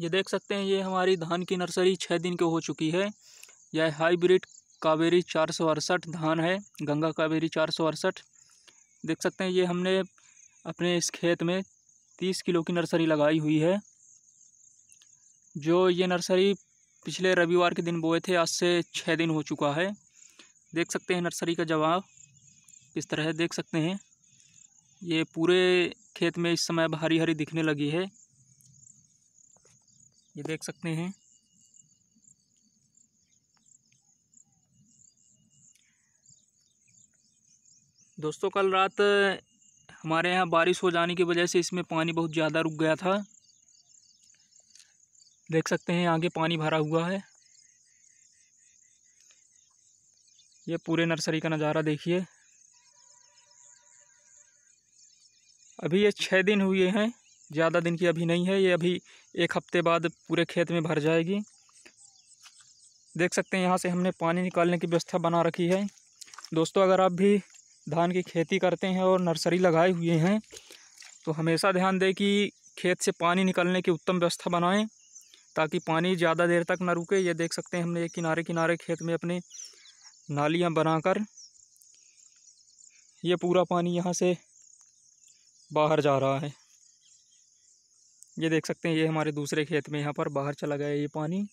ये देख सकते हैं ये हमारी धान की नर्सरी छः दिन की हो चुकी है यह हाईब्रिड कावेरी चार सौ अड़सठ धान है गंगा कावेरी चार सौ अड़सठ देख सकते हैं ये हमने अपने इस खेत में तीस किलो की नर्सरी लगाई हुई है जो ये नर्सरी पिछले रविवार के दिन बोए थे आज से छः दिन हो चुका है देख सकते हैं नर्सरी का जवाब किस तरह है देख सकते हैं ये पूरे खेत में इस समय हरी हरी दिखने लगी है ये देख सकते हैं दोस्तों कल रात हमारे यहाँ बारिश हो जाने की वजह से इसमें पानी बहुत ज़्यादा रुक गया था देख सकते हैं आगे पानी भरा हुआ है ये पूरे नर्सरी का नज़ारा देखिए अभी ये छः दिन हुए हैं ज़्यादा दिन की अभी नहीं है ये अभी एक हफ्ते बाद पूरे खेत में भर जाएगी देख सकते हैं यहाँ से हमने पानी निकालने की व्यवस्था बना रखी है दोस्तों अगर आप भी धान की खेती करते हैं और नर्सरी लगाए हुए हैं तो हमेशा ध्यान दें कि खेत से पानी निकालने की उत्तम व्यवस्था बनाएं ताकि पानी ज़्यादा देर तक न रुके ये देख सकते हैं हमने एक किनारे किनारे खेत में अपने नालियाँ बनाकर ये पूरा पानी यहाँ से बाहर जा रहा है ये देख सकते हैं ये हमारे दूसरे खेत में यहाँ पर बाहर चला गया ये पानी